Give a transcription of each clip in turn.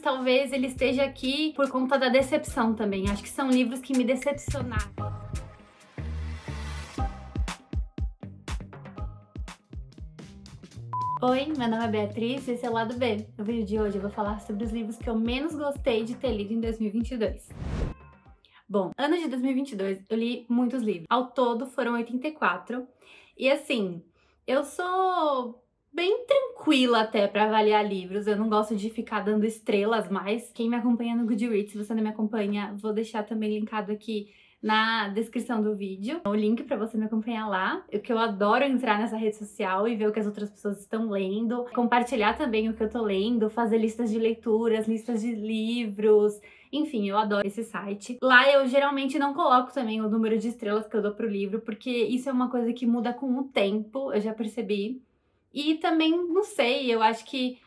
talvez ele esteja aqui por conta da decepção também. Acho que são livros que me decepcionaram. Oi, meu nome é Beatriz e esse é o Lado B. No vídeo de hoje eu vou falar sobre os livros que eu menos gostei de ter lido em 2022. Bom, ano de 2022 eu li muitos livros. Ao todo foram 84. E assim, eu sou bem tranquila até para avaliar livros. Eu não gosto de ficar dando estrelas mais. Quem me acompanha no Goodreads, se você não me acompanha, vou deixar também linkado aqui na descrição do vídeo, o link para você me acompanhar lá. O que eu adoro é entrar nessa rede social e ver o que as outras pessoas estão lendo, compartilhar também o que eu tô lendo, fazer listas de leituras, listas de livros, enfim, eu adoro esse site. Lá eu geralmente não coloco também o número de estrelas que eu dou pro livro, porque isso é uma coisa que muda com o tempo, eu já percebi. E também, não sei, eu acho que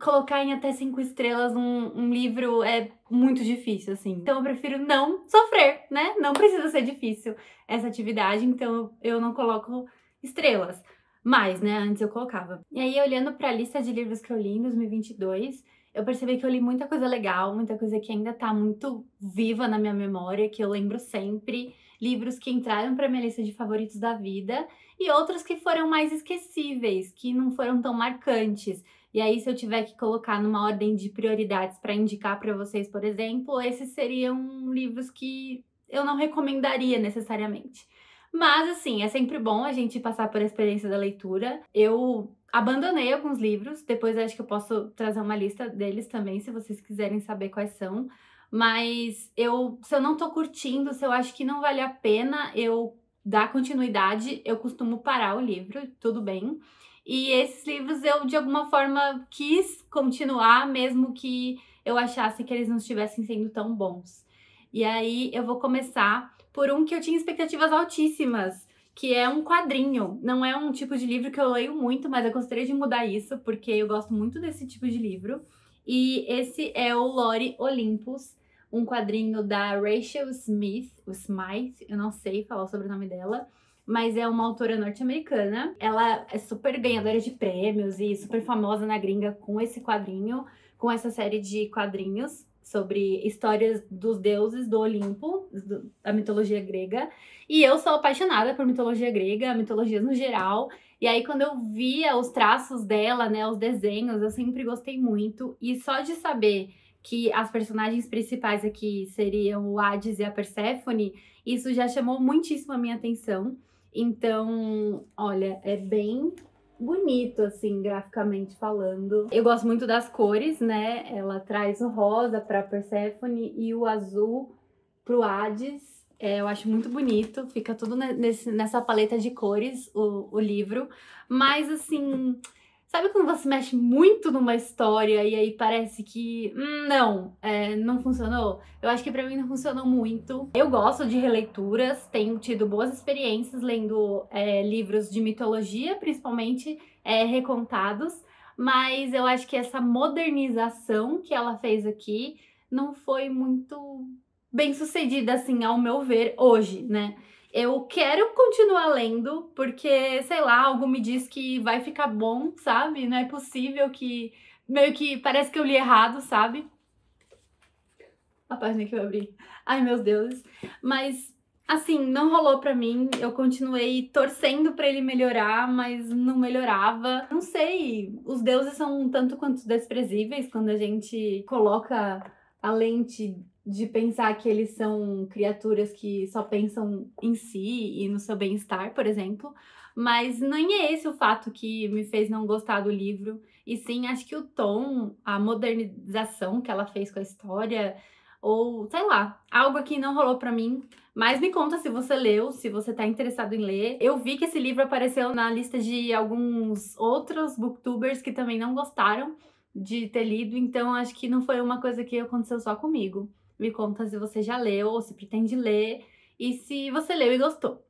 colocar em até cinco estrelas um, um, livro é muito difícil, assim. Então eu prefiro não sofrer, né? Não precisa ser difícil essa atividade, então eu não coloco estrelas. Mas, né, antes eu colocava. E aí, olhando para a lista de livros que eu li em 2022, eu percebi que eu li muita coisa legal, muita coisa que ainda tá muito viva na minha memória, que eu lembro sempre livros que entraram para minha lista de favoritos da vida e outros que foram mais esquecíveis, que não foram tão marcantes. E aí, se eu tiver que colocar numa ordem de prioridades para indicar para vocês, por exemplo, esses seriam livros que eu não recomendaria necessariamente. Mas, assim, é sempre bom a gente passar por experiência da leitura. Eu abandonei alguns livros, depois acho que eu posso trazer uma lista deles também, se vocês quiserem saber quais são. Mas eu, se eu não tô curtindo, se eu acho que não vale a pena eu dar continuidade, eu costumo parar o livro, tudo bem. E esses livros eu, de alguma forma, quis continuar, mesmo que eu achasse que eles não estivessem sendo tão bons. E aí eu vou começar por um que eu tinha expectativas altíssimas, que é um quadrinho. Não é um tipo de livro que eu leio muito, mas eu gostaria de mudar isso, porque eu gosto muito desse tipo de livro. E esse é o Lore Olympus, um quadrinho da Rachel Smith, o Smith, eu não sei falar sobre o sobrenome dela, mas é uma autora norte-americana. Ela é super ganhadora de prêmios e super famosa na gringa com esse quadrinho, com essa série de quadrinhos sobre histórias dos deuses do Olimpo, do, da mitologia grega. E eu sou apaixonada por mitologia grega, mitologias no geral. E aí, quando eu via os traços dela, né, os desenhos, eu sempre gostei muito. E só de saber que as personagens principais aqui seriam o Hades e a Persephone, isso já chamou muitíssimo a minha atenção. Então, olha, é bem bonito, assim, graficamente falando. Eu gosto muito das cores, né? Ela traz o rosa para Persephone e o azul pro Hades. É, eu acho muito bonito, fica tudo nesse, nessa paleta de cores o, o livro. Mas, assim, Sabe quando você mexe muito numa história e aí parece que hum, não, é, não funcionou? Eu acho que para mim não funcionou muito. Eu gosto de releituras, tenho tido boas experiências lendo é, livros de mitologia, principalmente é, recontados, mas eu acho que essa modernização que ela fez aqui não foi muito bem sucedida, assim, ao meu ver, hoje, né? Eu quero continuar lendo, porque, sei lá, algo me diz que vai ficar bom, sabe? Não é possível que. Meio que parece que eu li errado, sabe? A página que eu abri. Ai, meus deuses. Mas, assim, não rolou pra mim. Eu continuei torcendo pra ele melhorar, mas não melhorava. Não sei, os deuses são um tanto quanto desprezíveis quando a gente coloca a lente de pensar que eles são criaturas que só pensam em si e no seu bem-estar, por exemplo. Mas nem é esse o fato que me fez não gostar do livro. E sim, acho que o tom, a modernização que ela fez com a história, ou sei lá, algo que não rolou para mim. Mas me conta se você leu, se você tá interessado em ler. Eu vi que esse livro apareceu na lista de alguns outros booktubers que também não gostaram de ter lido, então acho que não foi uma coisa que aconteceu só comigo. Me conta se você já leu ou se pretende ler e se você leu e gostou.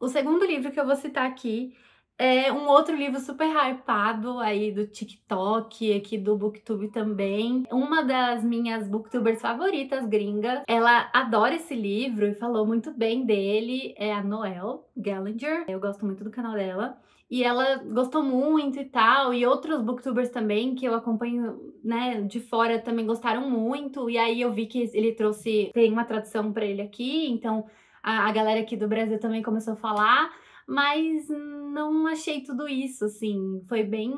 O segundo livro que eu vou citar aqui é um outro livro super hypado aí do TikTok, aqui do Booktube também. Uma das minhas booktubers favoritas, gringa, ela adora esse livro e falou muito bem dele, é a Noel Gallagher. Eu gosto muito do canal dela. E ela gostou muito e tal, e outros booktubers também que eu acompanho, né, de fora também gostaram muito. E aí eu vi que ele trouxe, tem uma tradução para ele aqui, então a, a galera aqui do Brasil também começou a falar mas não achei tudo isso, assim. Foi bem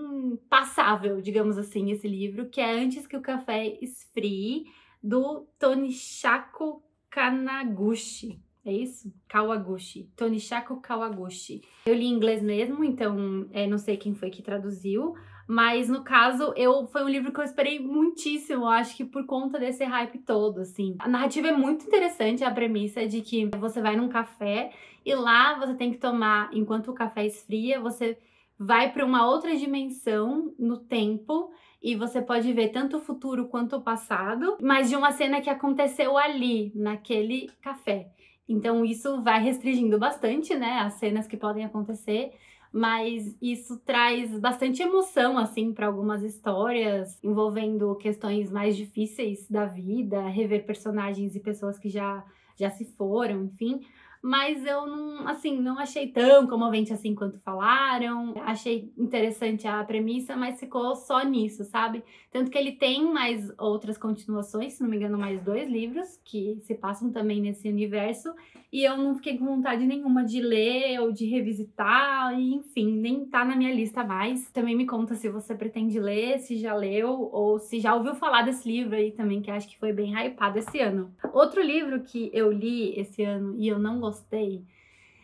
passável, digamos assim, esse livro, que é Antes que o Café Esfrie, do Tonishaku Kanaguchi. É isso? Kawaguchi. Tonishaku Kawaguchi. Eu li em inglês mesmo, então é, não sei quem foi que traduziu. Mas no caso, eu foi um livro que eu esperei muitíssimo, acho que por conta desse hype todo, assim. A narrativa é muito interessante, a premissa é de que você vai num café e lá você tem que tomar, enquanto o café esfria, você vai para uma outra dimensão no tempo e você pode ver tanto o futuro quanto o passado, mas de uma cena que aconteceu ali, naquele café. Então isso vai restringindo bastante, né, as cenas que podem acontecer, mas isso traz bastante emoção assim para algumas histórias envolvendo questões mais difíceis da vida, rever personagens e pessoas que já já se foram, enfim mas eu não, assim, não achei tão comovente assim quanto falaram. Achei interessante a premissa, mas ficou só nisso, sabe? Tanto que ele tem mais outras continuações, se não me engano, mais dois livros que se passam também nesse universo, e eu não fiquei com vontade nenhuma de ler ou de revisitar, e enfim, nem tá na minha lista mais. Também me conta se você pretende ler, se já leu ou se já ouviu falar desse livro aí também, que acho que foi bem hypado esse ano. Outro livro que eu li esse ano e eu não gostei.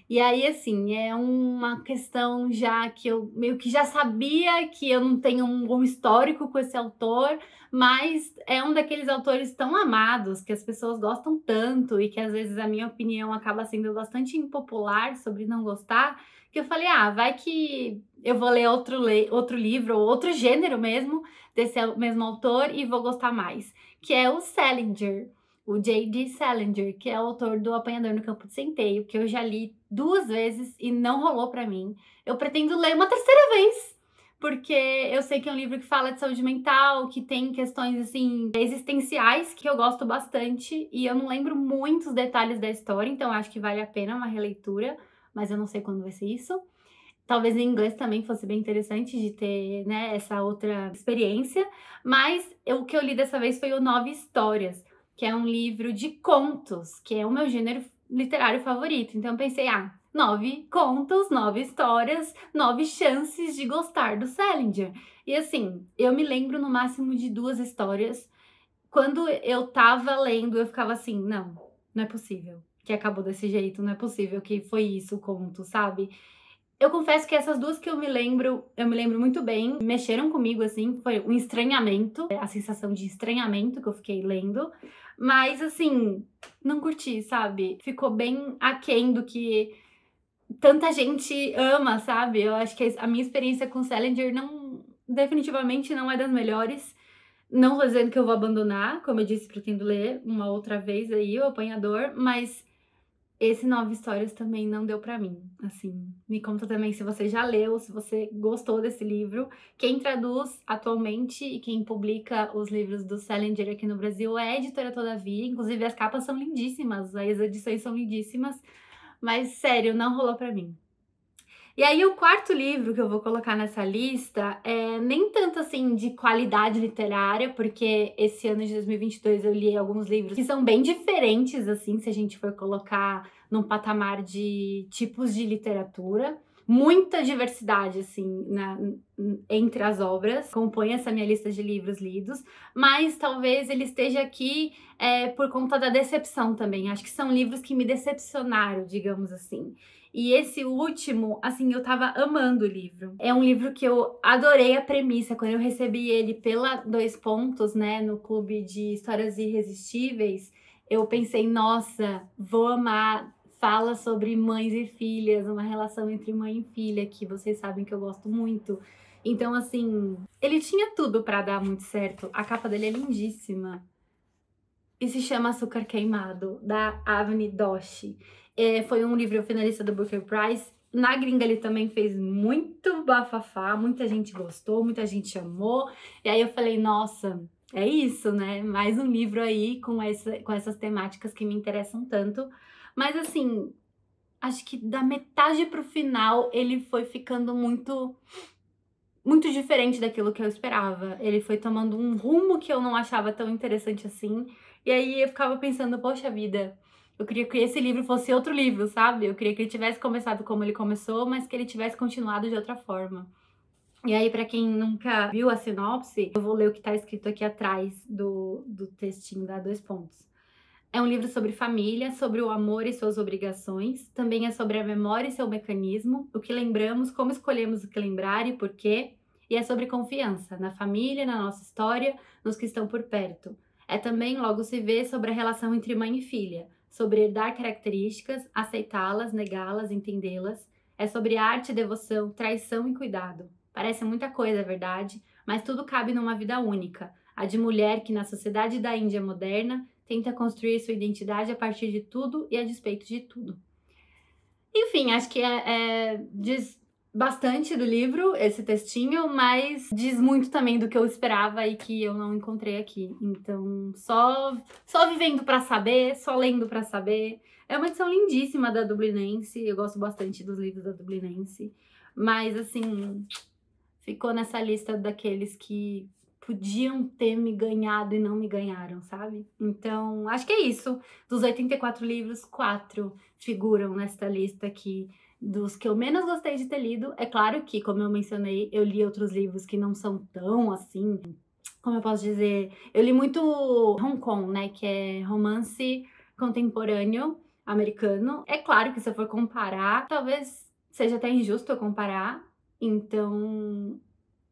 E aí, assim, é uma questão já que eu meio que já sabia que eu não tenho um bom histórico com esse autor, mas é um daqueles autores tão amados que as pessoas gostam tanto e que às vezes a minha opinião acaba sendo bastante impopular sobre não gostar, que eu falei, ah, vai que eu vou ler outro, le outro livro, outro gênero mesmo, desse mesmo autor e vou gostar mais, que é o Salinger o J.D. Salinger, que é o autor do Apanhador no Campo de Centeio, que eu já li duas vezes e não rolou para mim. Eu pretendo ler uma terceira vez, porque eu sei que é um livro que fala de saúde mental, que tem questões assim existenciais que eu gosto bastante e eu não lembro muitos detalhes da história, então acho que vale a pena uma releitura, mas eu não sei quando vai ser isso. Talvez em inglês também fosse bem interessante de ter né, essa outra experiência, mas o que eu li dessa vez foi o Nove Histórias, que é um livro de contos, que é o meu gênero literário favorito. Então pensei, ah, nove contos, nove histórias, nove chances de gostar do Salinger. E assim, eu me lembro no máximo de duas histórias. Quando eu tava lendo, eu ficava assim, não, não é possível que acabou desse jeito, não é possível que foi isso o conto, sabe? Eu confesso que essas duas que eu me lembro, eu me lembro muito bem, mexeram comigo assim, foi um estranhamento, a sensação de estranhamento que eu fiquei lendo, mas assim, não curti, sabe? Ficou bem aquém do que tanta gente ama, sabe? Eu acho que a minha experiência com Salinger não definitivamente não é das melhores. Não tô dizendo que eu vou abandonar, como eu disse, pretendo ler uma outra vez aí o apanhador, mas esse Nove Histórias também não deu para mim, assim. Me conta também se você já leu, se você gostou desse livro. Quem traduz atualmente e quem publica os livros do Salinger aqui no Brasil é a editora Todavia. Inclusive, as capas são lindíssimas, as edições são lindíssimas. Mas, sério, não rolou para mim. E aí, o quarto livro que eu vou colocar nessa lista é nem tanto assim de qualidade literária, porque esse ano de 2022 eu li alguns livros que são bem diferentes, assim, se a gente for colocar num patamar de tipos de literatura. Muita diversidade, assim, na, entre as obras, compõe essa minha lista de livros lidos, mas talvez ele esteja aqui é, por conta da decepção também. Acho que são livros que me decepcionaram, digamos assim. E esse último, assim, eu tava amando o livro. É um livro que eu adorei a premissa. Quando eu recebi ele pela Dois Pontos, né, no clube de Histórias Irresistíveis, eu pensei, nossa, vou amar. Fala sobre mães e filhas, uma relação entre mãe e filha, que vocês sabem que eu gosto muito. Então, assim, ele tinha tudo para dar muito certo. A capa dele é lindíssima. E se chama Açúcar Queimado, da Avni Doshi. É, foi um livro finalista do Booker Prize. Na gringa ele também fez muito bafafá, muita gente gostou, muita gente amou. E aí eu falei, nossa, é isso, né? Mais um livro aí com, essa, com essas temáticas que me interessam tanto. Mas assim, acho que da metade pro final ele foi ficando muito muito diferente daquilo que eu esperava. Ele foi tomando um rumo que eu não achava tão interessante assim. E aí eu ficava pensando, poxa vida, eu queria que esse livro fosse outro livro, sabe? Eu queria que ele tivesse começado como ele começou, mas que ele tivesse continuado de outra forma. E aí, para quem nunca viu a sinopse, eu vou ler o que tá escrito aqui atrás do, do textinho da Dois Pontos. É um livro sobre família, sobre o amor e suas obrigações. Também é sobre a memória e seu mecanismo, o que lembramos, como escolhemos o que lembrar e por quê. E é sobre confiança na família, na nossa história, nos que estão por perto. É também, logo se vê, sobre a relação entre mãe e filha, sobre herdar características, aceitá-las, negá-las, entendê-las. É sobre arte, devoção, traição e cuidado. Parece muita coisa, é verdade, mas tudo cabe numa vida única, a de mulher que na sociedade da Índia moderna tenta construir sua identidade a partir de tudo e a despeito de tudo. Enfim, acho que é, é diz, bastante do livro, esse textinho, mas diz muito também do que eu esperava e que eu não encontrei aqui. Então, só só vivendo para saber, só lendo para saber. É uma edição lindíssima da Dublinense, eu gosto bastante dos livros da Dublinense, mas assim, ficou nessa lista daqueles que podiam ter me ganhado e não me ganharam, sabe? Então, acho que é isso. Dos 84 livros, quatro figuram nesta lista que dos que eu menos gostei de ter lido. É claro que, como eu mencionei, eu li outros livros que não são tão assim. Como eu posso dizer? Eu li muito Hong Kong, né? Que é romance contemporâneo americano. É claro que se eu for comparar, talvez seja até injusto eu comparar. Então,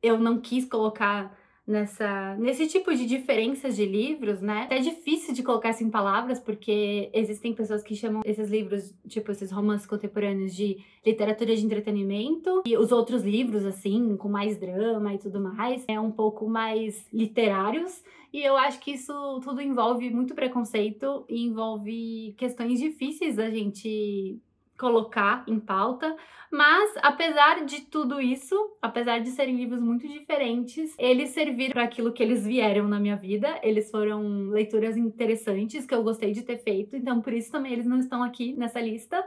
eu não quis colocar nessa nesse tipo de diferenças de livros, né? É difícil de colocar isso em palavras porque existem pessoas que chamam esses livros, tipo esses romances contemporâneos de literatura de entretenimento e os outros livros assim, com mais drama e tudo mais, é um pouco mais literários. E eu acho que isso tudo envolve muito preconceito e envolve questões difíceis da gente colocar em pauta, mas apesar de tudo isso, apesar de serem livros muito diferentes, eles serviram para aquilo que eles vieram na minha vida, eles foram leituras interessantes que eu gostei de ter feito, então por isso também eles não estão aqui nessa lista.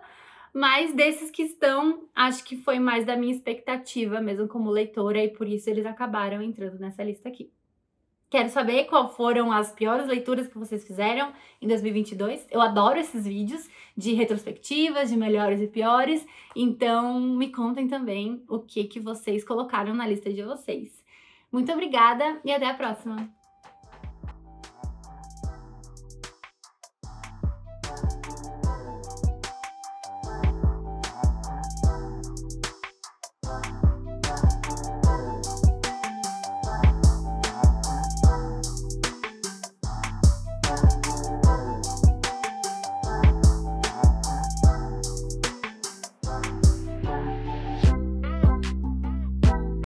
Mas desses que estão, acho que foi mais da minha expectativa mesmo como leitora e por isso eles acabaram entrando nessa lista aqui. Quero saber qual foram as piores leituras que vocês fizeram em 2022. Eu adoro esses vídeos de retrospectivas, de melhores e piores. Então, me contem também o que, que vocês colocaram na lista de vocês. Muito obrigada e até a próxima!